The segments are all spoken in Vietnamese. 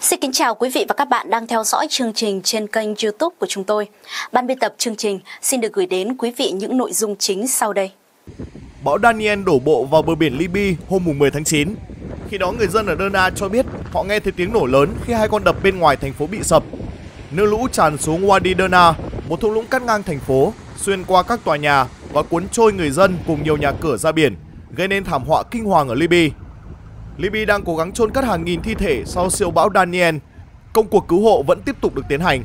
Xin kính chào quý vị và các bạn đang theo dõi chương trình trên kênh YouTube của chúng tôi. Ban biên tập chương trình xin được gửi đến quý vị những nội dung chính sau đây. Bão Daniel đổ bộ vào bờ biển Libya hôm 10 tháng 9. Khi đó người dân ở Derna cho biết họ nghe thấy tiếng nổ lớn khi hai con đập bên ngoài thành phố bị sập. Nước lũ tràn xuống Wadi Derna, một thung lũng cắt ngang thành phố, xuyên qua các tòa nhà và cuốn trôi người dân cùng nhiều nhà cửa ra biển, gây nên thảm họa kinh hoàng ở Libya. Libya đang cố gắng chôn cất hàng nghìn thi thể sau siêu bão Daniel. Công cuộc cứu hộ vẫn tiếp tục được tiến hành.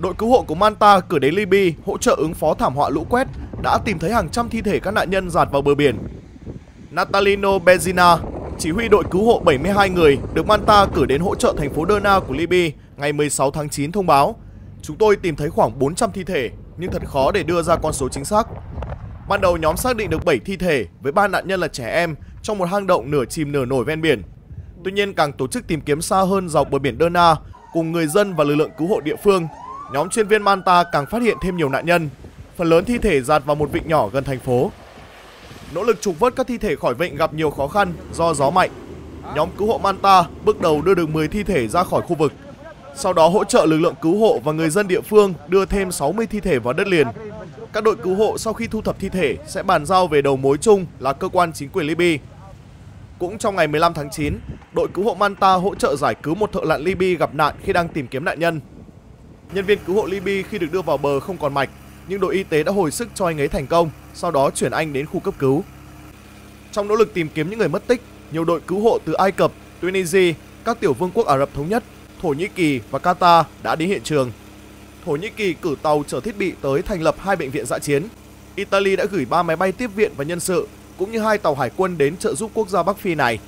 Đội cứu hộ của Manta cử đến Libya hỗ trợ ứng phó thảm họa lũ quét đã tìm thấy hàng trăm thi thể các nạn nhân dạt vào bờ biển. Natalino Bezina, chỉ huy đội cứu hộ 72 người được Manta cử đến hỗ trợ thành phố Derna của Libya ngày 16 tháng 9 thông báo Chúng tôi tìm thấy khoảng 400 thi thể nhưng thật khó để đưa ra con số chính xác. Ban đầu nhóm xác định được 7 thi thể với 3 nạn nhân là trẻ em trong một hang động nửa chìm nửa nổi ven biển. Tuy nhiên càng tổ chức tìm kiếm xa hơn dọc bờ biển Đơn Na cùng người dân và lực lượng cứu hộ địa phương, nhóm chuyên viên Manta càng phát hiện thêm nhiều nạn nhân, phần lớn thi thể dạt vào một vịnh nhỏ gần thành phố. Nỗ lực trục vớt các thi thể khỏi vịnh gặp nhiều khó khăn do gió mạnh. Nhóm cứu hộ Manta bước đầu đưa được 10 thi thể ra khỏi khu vực, sau đó hỗ trợ lực lượng cứu hộ và người dân địa phương đưa thêm 60 thi thể vào đất liền. Các đội cứu hộ sau khi thu thập thi thể sẽ bàn giao về đầu mối chung là cơ quan chính quyền Libya cũng trong ngày 15 tháng 9, đội cứu hộ Manta hỗ trợ giải cứu một thợ lặn Libya gặp nạn khi đang tìm kiếm nạn nhân. Nhân viên cứu hộ Libya khi được đưa vào bờ không còn mạch, nhưng đội y tế đã hồi sức cho anh ấy thành công, sau đó chuyển anh đến khu cấp cứu. Trong nỗ lực tìm kiếm những người mất tích, nhiều đội cứu hộ từ Ai Cập, Tunisia, các tiểu vương quốc Ả Rập Thống Nhất, Thổ Nhĩ Kỳ và Qatar đã đến hiện trường. Thổ Nhĩ Kỳ cử tàu chở thiết bị tới thành lập hai bệnh viện dã chiến. Italy đã gửi 3 máy bay tiếp viện và nhân sự cũng như hai tàu hải quân đến trợ giúp quốc gia Bắc Phi này.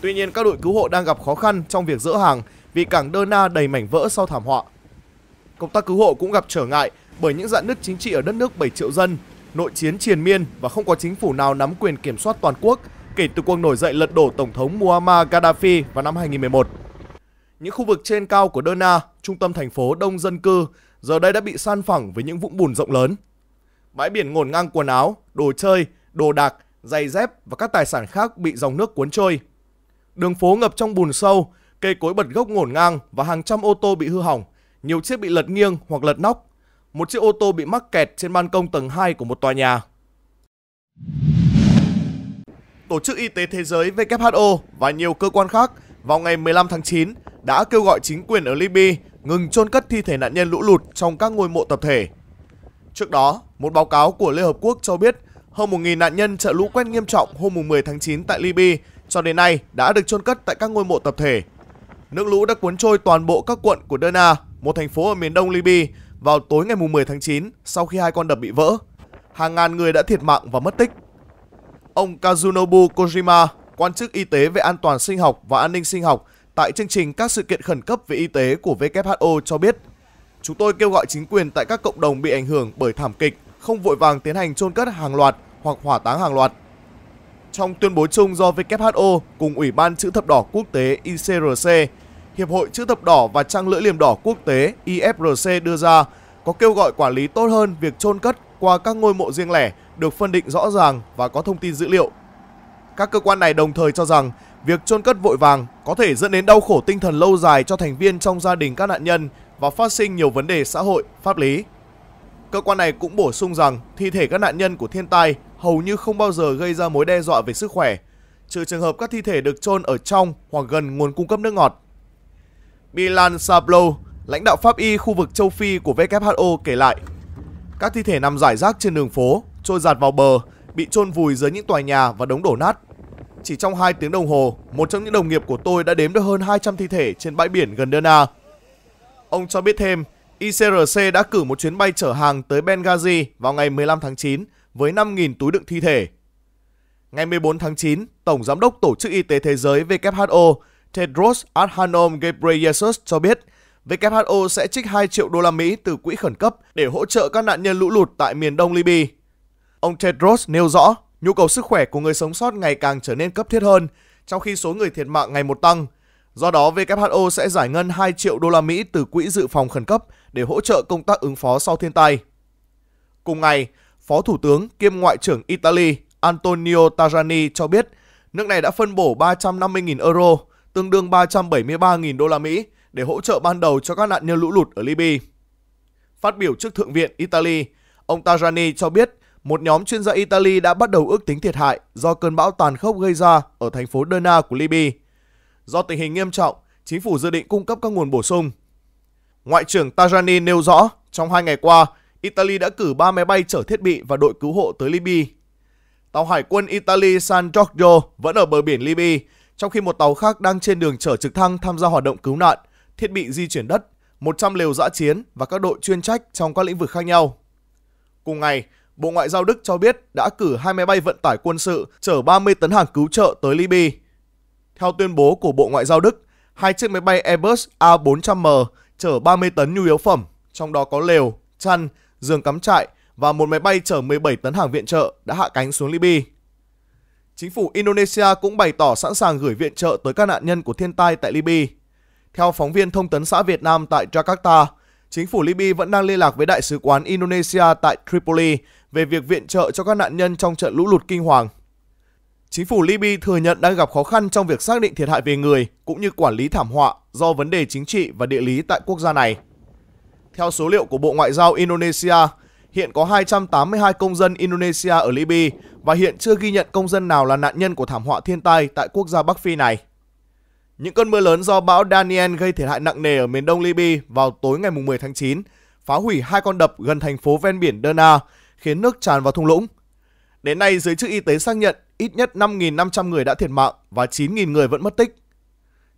Tuy nhiên, các đội cứu hộ đang gặp khó khăn trong việc dỡ hàng vì cảng Đơ Na đầy mảnh vỡ sau thảm họa. Công tác cứu hộ cũng gặp trở ngại bởi những dạn nứt chính trị ở đất nước 7 triệu dân, nội chiến triền miên và không có chính phủ nào nắm quyền kiểm soát toàn quốc kể từ cuộc nổi dậy lật đổ Tổng thống Muammar Gaddafi vào năm 2011. Những khu vực trên cao của Đơ Na, trung tâm thành phố đông dân cư, giờ đây đã bị san phẳng với những vũng bùn rộng lớn. Bãi biển ngổn ngang quần áo, đồ chơi, đồ đạc giày dép và các tài sản khác bị dòng nước cuốn trôi. Đường phố ngập trong bùn sâu, cây cối bật gốc ngổn ngang và hàng trăm ô tô bị hư hỏng, nhiều chiếc bị lật nghiêng hoặc lật nóc. Một chiếc ô tô bị mắc kẹt trên ban công tầng 2 của một tòa nhà. Tổ chức Y tế Thế giới WHO và nhiều cơ quan khác vào ngày 15 tháng 9 đã kêu gọi chính quyền ở Libya ngừng chôn cất thi thể nạn nhân lũ lụt trong các ngôi mộ tập thể. Trước đó, một báo cáo của Liên Hợp Quốc cho biết hơn 1.000 nạn nhân trận lũ quét nghiêm trọng hôm 10 tháng 9 tại Libya cho đến nay đã được chôn cất tại các ngôi mộ tập thể. Nước lũ đã cuốn trôi toàn bộ các quận của Derna, một thành phố ở miền đông Libya, vào tối ngày 10 tháng 9 sau khi hai con đập bị vỡ. Hàng ngàn người đã thiệt mạng và mất tích. Ông Kazunobu Kojima, quan chức y tế về an toàn sinh học và an ninh sinh học tại chương trình các sự kiện khẩn cấp về y tế của WHO cho biết Chúng tôi kêu gọi chính quyền tại các cộng đồng bị ảnh hưởng bởi thảm kịch không vội vàng tiến hành chôn cất hàng loạt hoặc hỏa táng hàng loạt. Trong tuyên bố chung do WHO cùng Ủy ban Chữ thập đỏ quốc tế ICRC, Hiệp hội Chữ thập đỏ và Trăng lưỡi liềm đỏ quốc tế IFRC đưa ra có kêu gọi quản lý tốt hơn việc chôn cất qua các ngôi mộ riêng lẻ được phân định rõ ràng và có thông tin dữ liệu. Các cơ quan này đồng thời cho rằng việc chôn cất vội vàng có thể dẫn đến đau khổ tinh thần lâu dài cho thành viên trong gia đình các nạn nhân và phát sinh nhiều vấn đề xã hội, pháp lý. Cơ quan này cũng bổ sung rằng thi thể các nạn nhân của thiên tai hầu như không bao giờ gây ra mối đe dọa về sức khỏe, trừ trường hợp các thi thể được chôn ở trong hoặc gần nguồn cung cấp nước ngọt. Milan Sablo, lãnh đạo pháp y khu vực châu Phi của WHO kể lại, các thi thể nằm rải rác trên đường phố, trôi giạt vào bờ, bị chôn vùi dưới những tòa nhà và đống đổ nát. Chỉ trong 2 tiếng đồng hồ, một trong những đồng nghiệp của tôi đã đếm được hơn 200 thi thể trên bãi biển gần Derna. Ông cho biết thêm, ICRC đã cử một chuyến bay chở hàng tới Benghazi vào ngày 15 tháng 9 với 5.000 túi đựng thi thể. Ngày 14 tháng 9, Tổng Giám đốc Tổ chức Y tế Thế giới WHO Tedros Adhanom Ghebreyesus cho biết WHO sẽ trích 2 triệu đô la Mỹ từ quỹ khẩn cấp để hỗ trợ các nạn nhân lũ lụt tại miền đông Libya. Ông Tedros nêu rõ, nhu cầu sức khỏe của người sống sót ngày càng trở nên cấp thiết hơn, trong khi số người thiệt mạng ngày một tăng. Do đó, WHO sẽ giải ngân 2 triệu đô la Mỹ từ quỹ dự phòng khẩn cấp để hỗ trợ công tác ứng phó sau thiên tai. Cùng ngày, Phó Thủ tướng kiêm Ngoại trưởng Italy Antonio Tajani cho biết nước này đã phân bổ 350.000 euro, tương đương 373.000 đô la Mỹ để hỗ trợ ban đầu cho các nạn nhân lũ lụt ở Libya. Phát biểu trước Thượng viện Italy, ông Tajani cho biết một nhóm chuyên gia Italy đã bắt đầu ước tính thiệt hại do cơn bão tàn khốc gây ra ở thành phố Derna của Libya. Do tình hình nghiêm trọng, chính phủ dự định cung cấp các nguồn bổ sung. Ngoại trưởng Tajani nêu rõ, trong hai ngày qua, Italy đã cử 3 máy bay chở thiết bị và đội cứu hộ tới Libya. Tàu hải quân Italy San Giorgio vẫn ở bờ biển Libya, trong khi một tàu khác đang trên đường chở trực thăng tham gia hoạt động cứu nạn, thiết bị di chuyển đất, 100 lều dã chiến và các đội chuyên trách trong các lĩnh vực khác nhau. Cùng ngày, Bộ Ngoại giao Đức cho biết đã cử hai máy bay vận tải quân sự chở 30 tấn hàng cứu trợ tới Libya. Theo tuyên bố của Bộ Ngoại giao Đức, hai chiếc máy bay Airbus A400M chở 30 tấn nhu yếu phẩm, trong đó có lều, chăn, giường cắm trại và một máy bay chở 17 tấn hàng viện trợ đã hạ cánh xuống Libya. Chính phủ Indonesia cũng bày tỏ sẵn sàng gửi viện trợ tới các nạn nhân của thiên tai tại Libya. Theo phóng viên thông tấn xã Việt Nam tại Jakarta, chính phủ Libya vẫn đang liên lạc với đại sứ quán Indonesia tại Tripoli về việc viện trợ cho các nạn nhân trong trận lũ lụt kinh hoàng. Chính phủ Libya thừa nhận đang gặp khó khăn trong việc xác định thiệt hại về người cũng như quản lý thảm họa do vấn đề chính trị và địa lý tại quốc gia này. Theo số liệu của Bộ Ngoại giao Indonesia, hiện có 282 công dân Indonesia ở Libya và hiện chưa ghi nhận công dân nào là nạn nhân của thảm họa thiên tai tại quốc gia Bắc Phi này. Những cơn mưa lớn do bão Daniel gây thiệt hại nặng nề ở miền đông Libya vào tối ngày 10 tháng 9 phá hủy hai con đập gần thành phố ven biển Derna, khiến nước tràn vào thung lũng. Đến nay, giới chức y tế xác nhận ít nhất 5.500 người đã thiệt mạng và 9.000 người vẫn mất tích.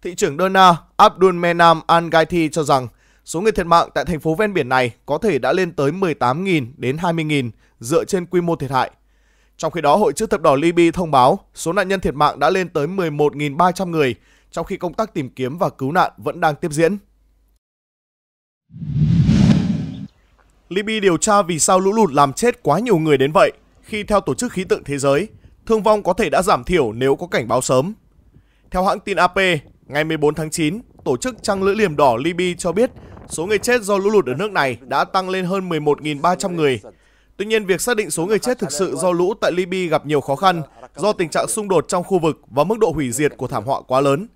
Thị trưởng Derna Abdul Menam Al-Gaiti cho rằng Số người thiệt mạng tại thành phố ven biển này có thể đã lên tới 18.000 đến 20.000 dựa trên quy mô thiệt hại. Trong khi đó, Hội chữ thập đỏ Libya thông báo số nạn nhân thiệt mạng đã lên tới 11.300 người, trong khi công tác tìm kiếm và cứu nạn vẫn đang tiếp diễn. Libya điều tra vì sao lũ lụt làm chết quá nhiều người đến vậy khi theo Tổ chức Khí tượng Thế giới, thương vong có thể đã giảm thiểu nếu có cảnh báo sớm. Theo hãng tin AP, ngày 14 tháng 9, tổ chức Trăng Lưỡi Liềm Đỏ Libya cho biết Số người chết do lũ lụt ở nước này đã tăng lên hơn 11.300 người. Tuy nhiên, việc xác định số người chết thực sự do lũ tại Libya gặp nhiều khó khăn do tình trạng xung đột trong khu vực và mức độ hủy diệt của thảm họa quá lớn.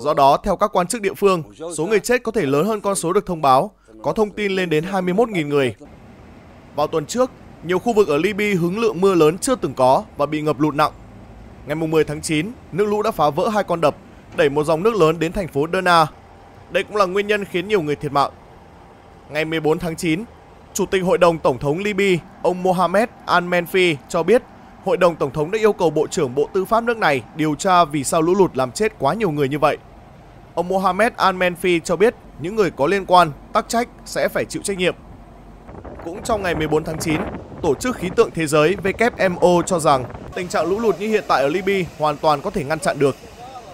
Do đó, theo các quan chức địa phương, số người chết có thể lớn hơn con số được thông báo, có thông tin lên đến 21.000 người. Vào tuần trước, nhiều khu vực ở Libya hứng lượng mưa lớn chưa từng có và bị ngập lụt nặng. Ngày 10 tháng 9, nước lũ đã phá vỡ hai con đập, đẩy một dòng nước lớn đến thành phố Derna đây cũng là nguyên nhân khiến nhiều người thiệt mạng. Ngày 14 tháng 9, Chủ tịch Hội đồng Tổng thống Libya, ông Mohamed Al-Menfi cho biết Hội đồng Tổng thống đã yêu cầu Bộ trưởng Bộ Tư pháp nước này điều tra vì sao lũ lụt làm chết quá nhiều người như vậy. Ông Mohamed Al-Menfi cho biết những người có liên quan, tắc trách sẽ phải chịu trách nhiệm. Cũng trong ngày 14 tháng 9, Tổ chức Khí tượng Thế giới WMO cho rằng tình trạng lũ lụt như hiện tại ở Libya hoàn toàn có thể ngăn chặn được.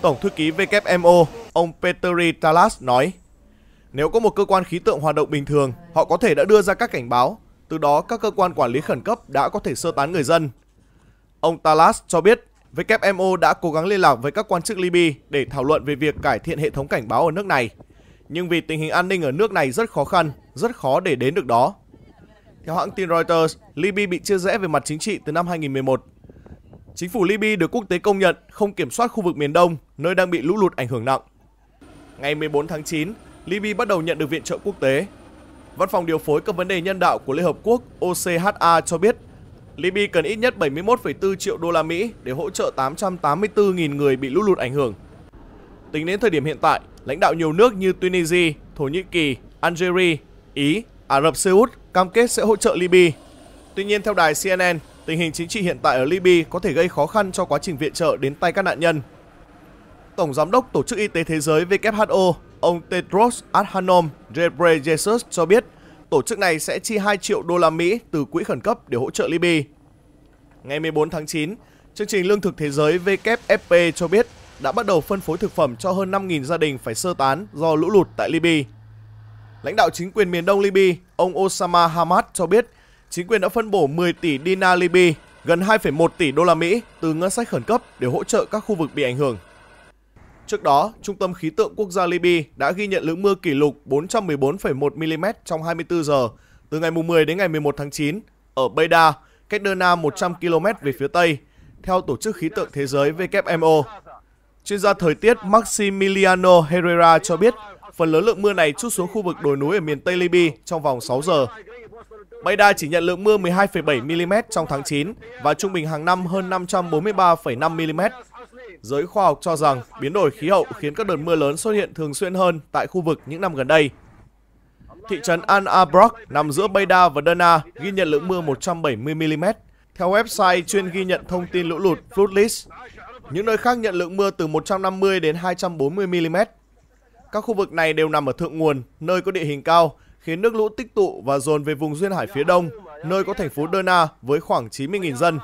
Tổng thư ký WMO ông Petteri Talas nói. Nếu có một cơ quan khí tượng hoạt động bình thường, họ có thể đã đưa ra các cảnh báo, từ đó các cơ quan quản lý khẩn cấp đã có thể sơ tán người dân. Ông Talas cho biết WMO đã cố gắng liên lạc với các quan chức Libya để thảo luận về việc cải thiện hệ thống cảnh báo ở nước này. Nhưng vì tình hình an ninh ở nước này rất khó khăn, rất khó để đến được đó. Theo hãng tin Reuters, Libya bị chia rẽ về mặt chính trị từ năm 2011. Chính phủ Libya được quốc tế công nhận không kiểm soát khu vực miền Đông, nơi đang bị lũ lụt ảnh hưởng nặng ngày 14 tháng 9, Libya bắt đầu nhận được viện trợ quốc tế. Văn phòng điều phối các vấn đề nhân đạo của Liên Hợp Quốc OCHA cho biết, Libya cần ít nhất 71,4 triệu đô la Mỹ để hỗ trợ 884.000 người bị lũ lụt ảnh hưởng. Tính đến thời điểm hiện tại, lãnh đạo nhiều nước như Tunisia, Thổ Nhĩ Kỳ, Algeria, Ý, Ả Rập Xê Út cam kết sẽ hỗ trợ Libya. Tuy nhiên, theo đài CNN, tình hình chính trị hiện tại ở Libya có thể gây khó khăn cho quá trình viện trợ đến tay các nạn nhân. Tổng Giám đốc Tổ chức Y tế Thế giới WHO, ông Tedros Adhanom Ghebreyesus cho biết tổ chức này sẽ chi 2 triệu đô la Mỹ từ quỹ khẩn cấp để hỗ trợ Libya. Ngày 14 tháng 9, chương trình Lương thực Thế giới WFP cho biết đã bắt đầu phân phối thực phẩm cho hơn 5.000 gia đình phải sơ tán do lũ lụt tại Libya. Lãnh đạo chính quyền miền đông Libya, ông Osama Hamad cho biết chính quyền đã phân bổ 10 tỷ dinar Libya, gần 2,1 tỷ đô la Mỹ từ ngân sách khẩn cấp để hỗ trợ các khu vực bị ảnh hưởng. Trước đó, Trung tâm Khí tượng Quốc gia Libya đã ghi nhận lượng mưa kỷ lục 414,1 mm trong 24 giờ từ ngày 10 đến ngày 11 tháng 9 ở Beida, cách Derna 100 km về phía Tây, theo Tổ chức Khí tượng Thế giới WMO. Chuyên gia thời tiết Maximiliano Herrera cho biết phần lớn lượng mưa này chút xuống khu vực đồi núi ở miền Tây Libya trong vòng 6 giờ. Beida chỉ nhận lượng mưa 12,7 mm trong tháng 9 và trung bình hàng năm hơn 543,5 mm Giới khoa học cho rằng biến đổi khí hậu khiến các đợt mưa lớn xuất hiện thường xuyên hơn tại khu vực những năm gần đây. Thị trấn An Abrok nằm giữa Beida và Dana ghi nhận lượng mưa 170mm. Theo website chuyên ghi nhận thông tin lũ lụt Floodlist, những nơi khác nhận lượng mưa từ 150 đến 240mm. Các khu vực này đều nằm ở thượng nguồn, nơi có địa hình cao, khiến nước lũ tích tụ và dồn về vùng duyên hải phía đông, nơi có thành phố Dona với khoảng 90.000 dân.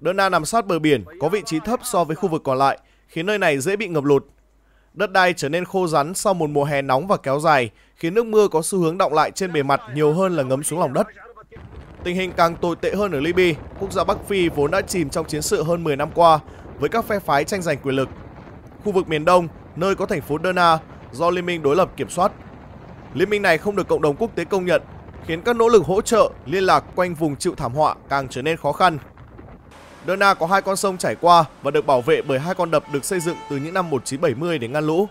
Đơn Na nằm sát bờ biển, có vị trí thấp so với khu vực còn lại, khiến nơi này dễ bị ngập lụt. Đất đai trở nên khô rắn sau một mùa hè nóng và kéo dài, khiến nước mưa có xu hướng động lại trên bề mặt nhiều hơn là ngấm xuống lòng đất. Tình hình càng tồi tệ hơn ở Libya, quốc gia Bắc Phi vốn đã chìm trong chiến sự hơn 10 năm qua với các phe phái tranh giành quyền lực. Khu vực miền Đông, nơi có thành phố Derna, do Liên minh đối lập kiểm soát. Liên minh này không được cộng đồng quốc tế công nhận, khiến các nỗ lực hỗ trợ, liên lạc quanh vùng chịu thảm họa càng trở nên khó khăn Derna có hai con sông chảy qua và được bảo vệ bởi hai con đập được xây dựng từ những năm 1970 để ngăn lũ.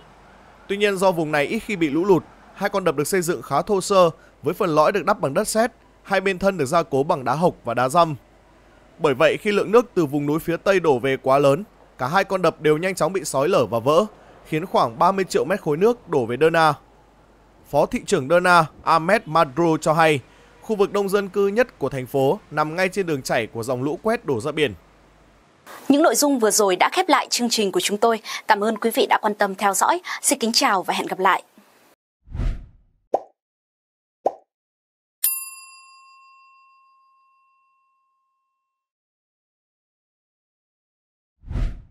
Tuy nhiên do vùng này ít khi bị lũ lụt, hai con đập được xây dựng khá thô sơ với phần lõi được đắp bằng đất sét, hai bên thân được gia cố bằng đá hộc và đá răm. Bởi vậy khi lượng nước từ vùng núi phía Tây đổ về quá lớn, cả hai con đập đều nhanh chóng bị sói lở và vỡ, khiến khoảng 30 triệu mét khối nước đổ về Derna. Phó thị trưởng Derna, Ahmed Madro cho hay, khu vực đông dân cư nhất của thành phố nằm ngay trên đường chảy của dòng lũ quét đổ ra biển. Những nội dung vừa rồi đã khép lại chương trình của chúng tôi. Cảm ơn quý vị đã quan tâm theo dõi. Xin kính chào và hẹn gặp lại.